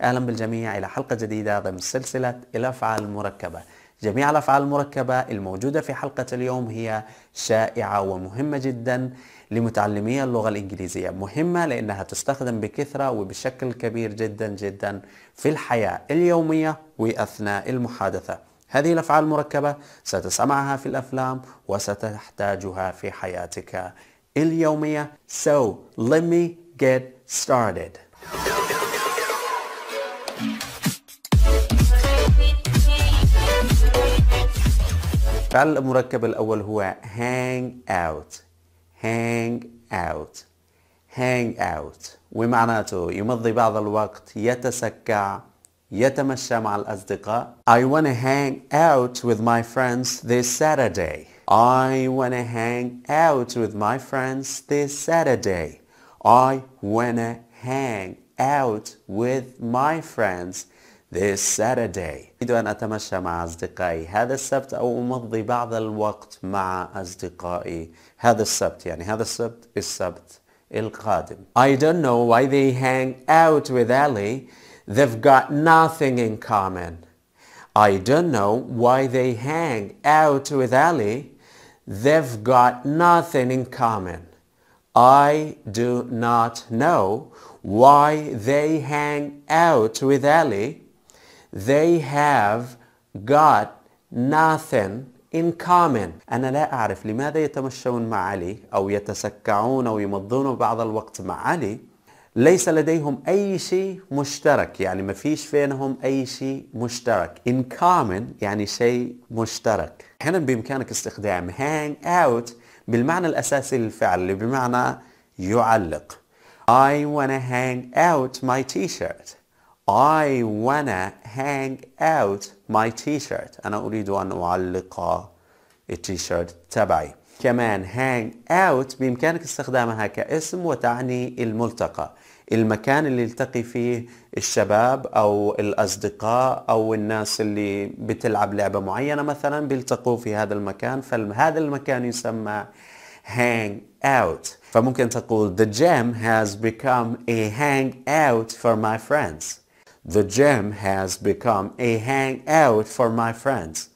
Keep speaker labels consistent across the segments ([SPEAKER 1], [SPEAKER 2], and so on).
[SPEAKER 1] اهلا بالجميع الى حلقه جديده ضمن سلسله الافعال المركبه. جميع الافعال المركبه الموجوده في حلقه اليوم هي شائعه ومهمه جدا لمتعلمي اللغه الانجليزيه، مهمه لانها تستخدم بكثره وبشكل كبير جدا جدا في الحياه اليوميه واثناء المحادثه. هذه الافعال المركبه ستسمعها في الافلام وستحتاجها في حياتك اليوميه. So let me get started. فعل المركب الأول هو hang out hang out hang out ومعناته يمضي بعض الوقت يتسكع يتمشى مع الأصدقاء I wanna hang out with my friends this Saturday I wanna hang out with my friends this Saturday I wanna hang out with my friends this Saturday أريد أن أتمشى مع أصدقائي هذا السبت أو أمضي بعض الوقت مع أصدقائي هذا السبت يعني هذا السبت السبت القادم I don't know why they hang out with Ali They've got nothing in common I don't know why they hang out with Ali They've got nothing in common I do not know why they hang out with Ali They have got nothing in common أنا لا أعرف لماذا يتمشون مع علي أو يتسكعون أو يمضون بعض الوقت مع علي ليس لديهم أي شيء مشترك يعني ما فيش بينهم أي شيء مشترك in common يعني شيء مشترك أحيانا بإمكانك استخدام hang out بالمعنى الأساسي للفعل اللي بمعنى يعلق I wanna hang out my t-shirt I wanna hang out my t-shirt أنا أريد أن أعلق التيشيرت تبعي كمان hang out بإمكانك استخدامها كاسم وتعني الملتقى المكان اللي يلتقي فيه الشباب أو الأصدقاء أو الناس اللي بتلعب لعبة معينة مثلا بيلتقوا في هذا المكان فهذا المكان يسمى hang out فممكن تقول the gym has become a hang out for my friends The gym has become a hangout for my friends.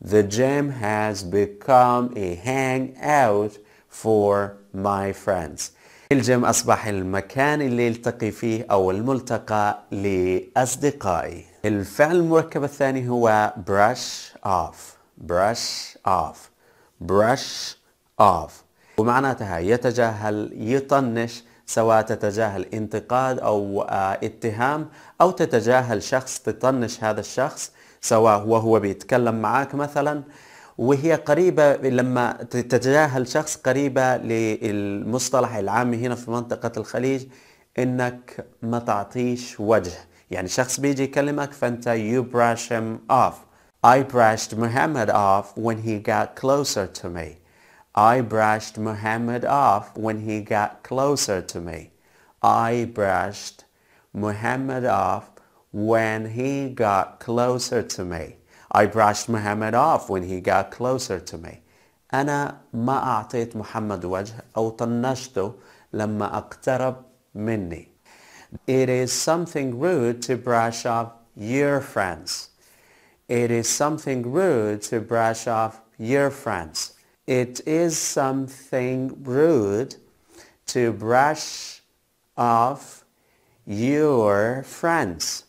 [SPEAKER 1] The gym has become a hangout for my friends. الجيم أصبح المكان اللي التقي فيه أو الملتقى لأصدقائي. الفعل المركب الثاني هو brush off brush off brush off ومعناتها يتجاهل يطنش سواء تتجاهل انتقاد أو آه، اتهام أو تتجاهل شخص تطنش هذا الشخص سواء وهو بيتكلم معاك مثلا وهي قريبة لما تتجاهل شخص قريبة للمصطلح العام هنا في منطقة الخليج انك ما تعطيش وجه يعني شخص بيجي يكلمك فانت you brush him off I brushed Muhammad off when he got closer to me I brushed Muhammad off when he got closer to me. I brushed Muhammad off when he got closer to me. I brushed Muhammad off when he got closer to me. أنا ما أعطيت محمد وجه أو طنشته لما اقترب مني. It is something rude to brush off your friends. It is something rude to brush off your friends. It is something rude to brush off your friends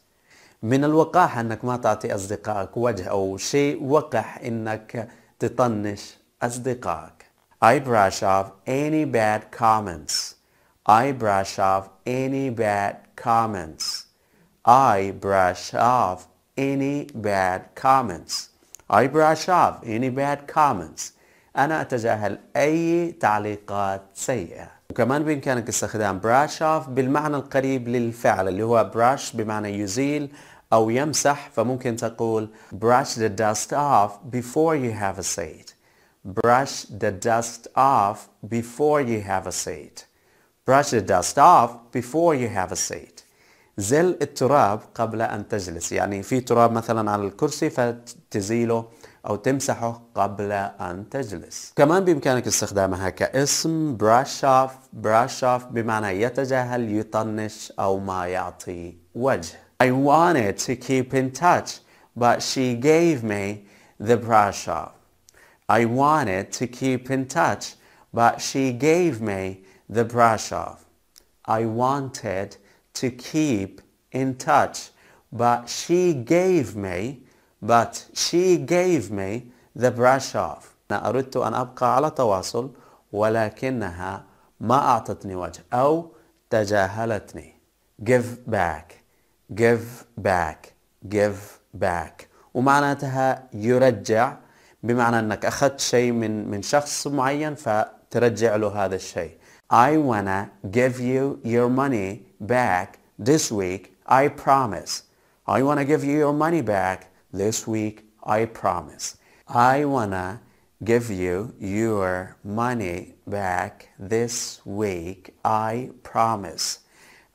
[SPEAKER 1] من الوقاحة انك ما تعطي اصدقائك وجه او شيء وقح انك تطنش اصدقائك I brush off any bad comments I brush off any bad comments I brush off any bad comments I brush off any bad comments أنا أتجاهل أي تعليقات سيئة وكمان بإمكانك استخدام brush off بالمعنى القريب للفعل اللي هو brush بمعنى يزيل أو يمسح فممكن تقول brush the dust off before you have a seat brush the dust off before you have a seat brush the dust off before you have a seat زل التراب قبل أن تجلس يعني في تراب مثلا على الكرسي فتزيله أو تمسحه قبل أن تجلس كمان بإمكانك استخدامها كاسم brush off brush off بمعنى يتجاهل يطنش أو ما يعطي وجه I wanted to keep in touch but she gave me the brush off I wanted to keep in touch but she gave me the brush off I wanted to keep in touch but she gave me but she gave me the brush off أنا أردت أن أبقى على تواصل ولكنها ما أعطتني وجه أو تجاهلتني give back give back give back ومعناتها يرجع بمعنى أنك أخذت شيء من من شخص معين فترجع له هذا الشيء I wanna give you your money back this week I promise I wanna give you your money back This week, I promise, I wanna give you your money back this week. I promise.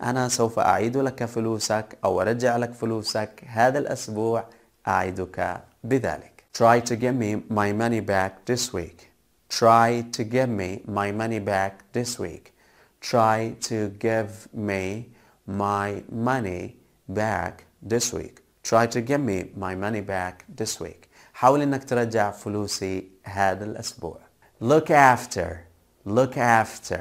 [SPEAKER 1] أنا سوف أعيد لك فلوسك أو أرجع لك فلوسك هذا الأسبوع أعدك بذلك. Try to give me my money back this week. Try to give me my money back this week. Try to give me my money back this week. try to give me my money back this week حاول انك ترجع فلوسي هذا الاسبوع look after look after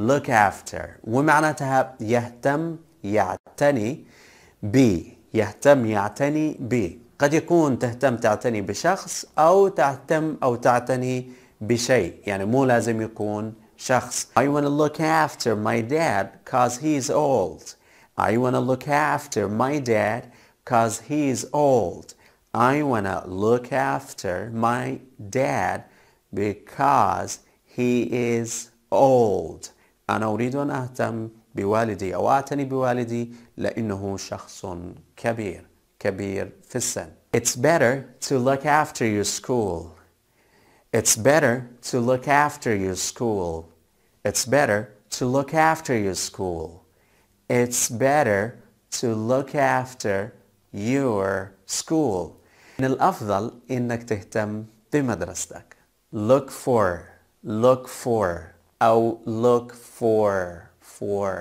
[SPEAKER 1] look after ومعناتها يهتم يعتني بي يهتم يعتني بي قد يكون تهتم تعتني بشخص او تهتم او تعتني بشيء يعني مو لازم يكون شخص I want to look after my dad cause he's old I want to look after my dad because he's old. I want to look after my dad because he is old. أنا أريد أن أهتم بوالدي أو أعتني بوالدي لأنه شخص كبير كبير في السن. It's better to look after your school. It's better to look after your school. It's better to look after your school. It's better to look after your school من الأفضل إنك تهتم بمدرستك look for look for أو look for for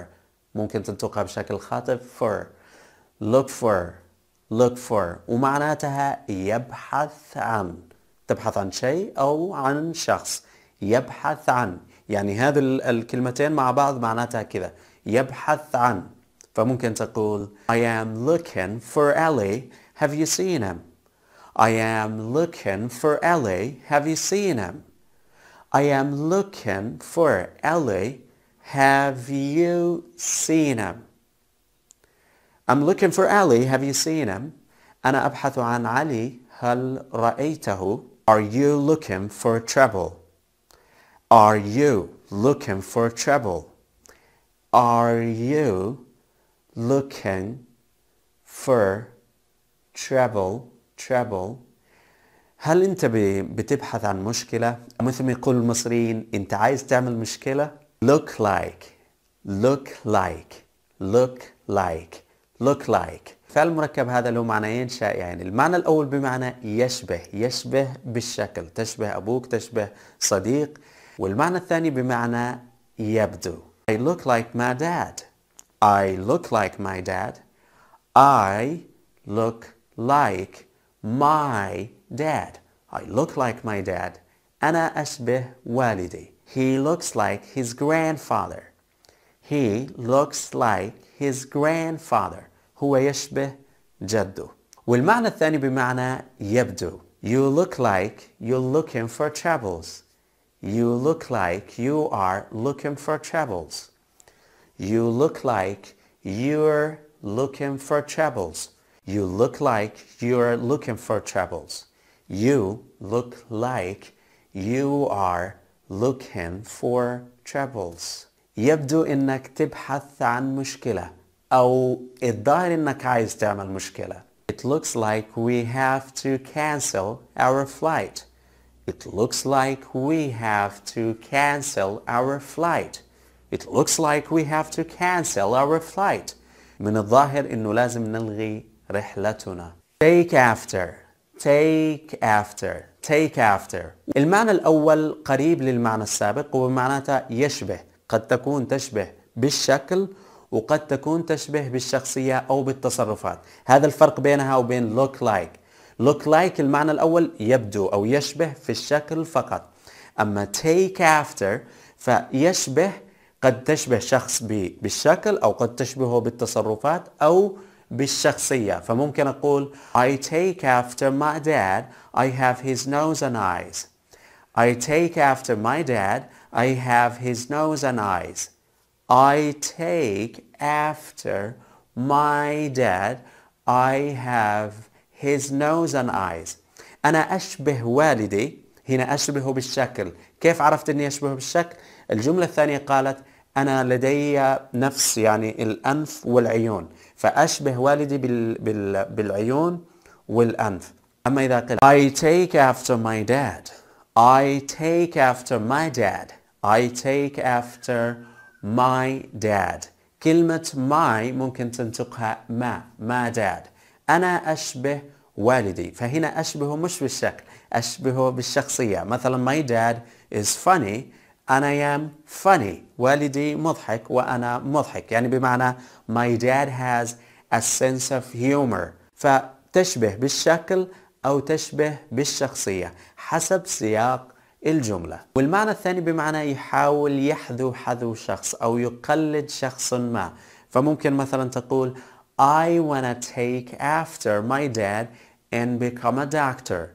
[SPEAKER 1] ممكن تنطقها بشكل خاطئ for look for look for ومعناتها يبحث عن تبحث عن شيء أو عن شخص يبحث عن يعني هذه الكلمتين مع بعض معناتها كذا يبحث عن فممكن تقول I am looking for Ali. Have you seen him? I am looking for Ali. Have you seen him? I am looking for Ali. Have you seen him? I'm looking for Ali. Have you seen him? أنا أبحث عن علي. هل رأيته? Are you looking for trouble? Are you looking for trouble? Are you looking for trouble trouble هل انت بتبحث عن مشكلة مثل ما يقول المصريين انت عايز تعمل مشكلة look like look like look like look like فالمركب هذا له معنيين شائعين المعنى الأول بمعنى يشبه يشبه بالشكل تشبه أبوك تشبه صديق والمعنى الثاني بمعنى يبدو I look like my dad I look like my dad. I look like my dad. I look like my dad. أنا أشبه والدي. He looks like his grandfather. He looks like his grandfather. هو يشبه جده. والمعنى الثاني بمعنى يبدو. You look like you're looking for troubles. You look like you are looking for troubles. You look like you're looking for troubles. You look like you're looking for troubles. You look like you are looking for troubles. يبدو انك تبحث عن مشكلة او الظاهر انك عايز تعمل It looks like we have to cancel our flight. It looks like we have to cancel our flight. It looks like we have to cancel our flight. من الظاهر إنه لازم نلغي رحلتنا. Take after. Take after. Take after. المعنى الأول قريب للمعنى السابق ومعناته يشبه. قد تكون تشبه بالشكل وقد تكون تشبه بالشخصية أو بالتصرفات. هذا الفرق بينها وبين look like. look like المعنى الأول يبدو أو يشبه في الشكل فقط. أما take after فيشبه قد تشبه شخص بالشكل أو قد تشبهه بالتصرفات أو بالشخصية فممكن أقول I take after my dad I have his nose and eyes I take after my dad I have his nose and eyes I take after my dad I have his nose and eyes أنا أشبه والدي هنا أشبهه بالشكل كيف عرفت أني أشبهه بالشكل؟ الجملة الثانية قالت أنا لدي نفس يعني الأنف والعيون فأشبه والدي بال بال بالعيون والأنف أما إذا قلت I take after my dad I take after my dad I take after my dad كلمة my ممكن تنطقها ما ما dad أنا أشبه والدي فهنا أشبهه مش بالشكل أشبهه بالشخصية مثلا my dad is funny أنا am funny والدي مضحك وأنا مضحك يعني بمعنى my dad has a sense of humor فتشبه بالشكل أو تشبه بالشخصية حسب سياق الجملة والمعنى الثاني بمعنى يحاول يحذو حذو شخص أو يقلد شخص ما فممكن مثلا تقول I wanna take after my dad and become a doctor.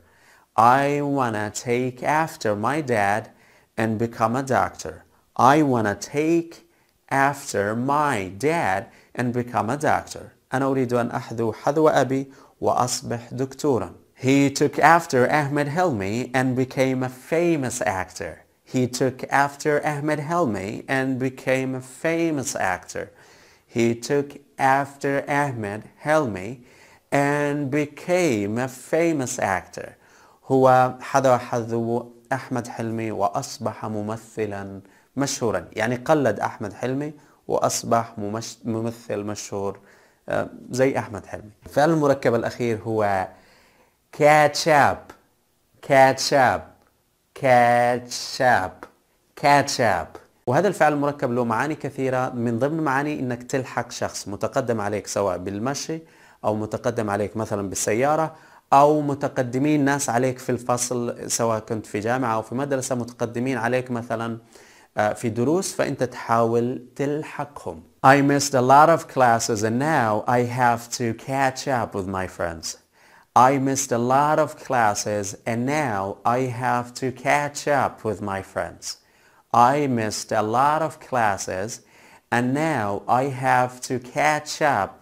[SPEAKER 1] I wanna take after my dad and become a doctor. I want to take after my dad and become a doctor. أنا أريد أن أحذو حذو أبي وأصبح دكتورا. He took after Ahmed Helmi and became a famous actor. He took after Ahmed Helmi and became a famous actor. He took after Ahmed Helmi and became a famous actor. هو حذو حذو أحمد حلمي وأصبح ممثلا مشهورا يعني قلد أحمد حلمي وأصبح ممثل مشهور آه، زي أحمد حلمي الفعل المركب الأخير هو كاتشاب كاتشاب كاتشاب كاتشاب وهذا الفعل المركب له معاني كثيرة من ضمن معاني أنك تلحق شخص متقدم عليك سواء بالمشي أو متقدم عليك مثلا بالسيارة او متقدمين ناس عليك في الفصل سواء كنت في جامعه او في مدرسه متقدمين عليك مثلا في دروس فانت تحاول تلحقهم. I missed a lot of classes and now I have to catch up with my friends. I missed a lot of classes and now I have to catch up with my friends. I missed a lot of classes and now I have to catch up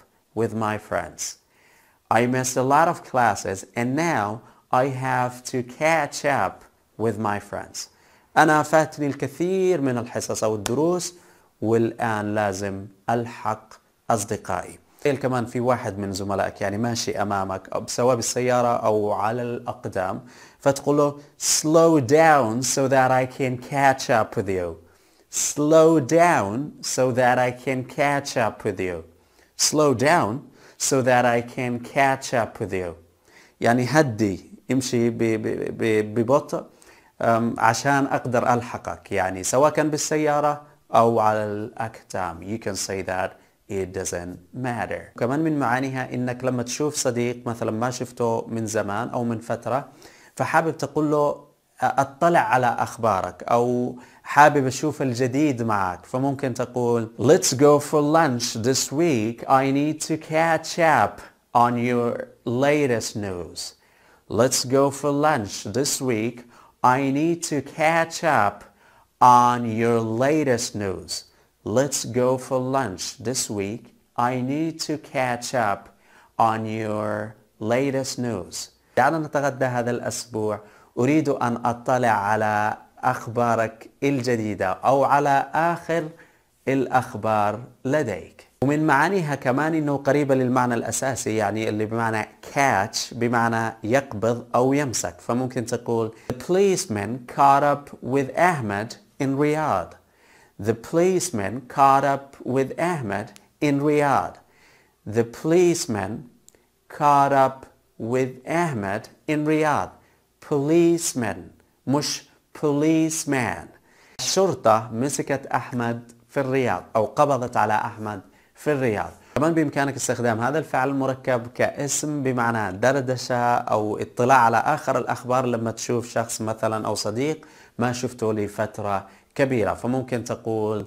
[SPEAKER 1] with my friends. I missed a lot of classes and now I have to catch up with my friends. أنا فاتني الكثير من الحصص أو الدروس والآن لازم ألحق أصدقائي. تخيل كمان في واحد من زملائك يعني ماشي امامك سواء بالسيارة او على الاقدام فتقول له slow down so that I can catch up with you slow down so that I can catch up with you slow down so that I can catch up with you يعني هدي امشي ببطء عشان أقدر ألحقك يعني سواء كان بالسيارة أو على الأكتام you can say that it doesn't matter كمان من معانيها إنك لما تشوف صديق مثلا ما شفته من زمان أو من فترة فحابب تقول له اطلع على اخبارك او حابب اشوف الجديد معك فممكن تقول let's go for lunch this week I need to catch up on your latest news let's go for lunch this week I need to catch up on your latest news let's go for lunch this week I need to catch up on your latest news دعنا نتغدى هذا الأسبوع أريد أن أطلع على أخبارك الجديدة أو على آخر الأخبار لديك ومن معانيها كمان أنه قريبة للمعنى الأساسي يعني اللي بمعنى catch بمعنى يقبض أو يمسك فممكن تقول The policeman caught up with Ahmed in Riyadh The policeman caught up with Ahmed in Riyadh The policeman caught up with Ahmed in Riyadh policeman مش policeman الشرطة مسكت أحمد في الرياض أو قبضت على أحمد في الرياض كمان بإمكانك استخدام هذا الفعل المركب كاسم بمعنى دردشة أو اطلاع على آخر الأخبار لما تشوف شخص مثلا أو صديق ما شفته لفترة كبيرة فممكن تقول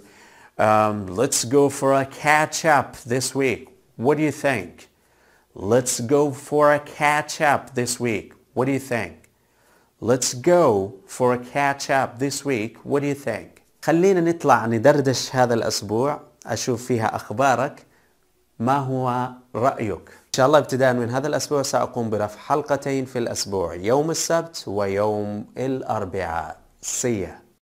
[SPEAKER 1] um, let's go for a catch up this week what do you think let's go for a catch up this week what do you think Let's go for a catch up this week. What do you think? خلينا نطلع ندردش هذا الأسبوع أشوف فيها أخبارك ما هو رأيك؟ إن شاء الله ابتداء من هذا الأسبوع سأقوم برفع حلقتين في الأسبوع يوم السبت ويوم الأربعاء See ya.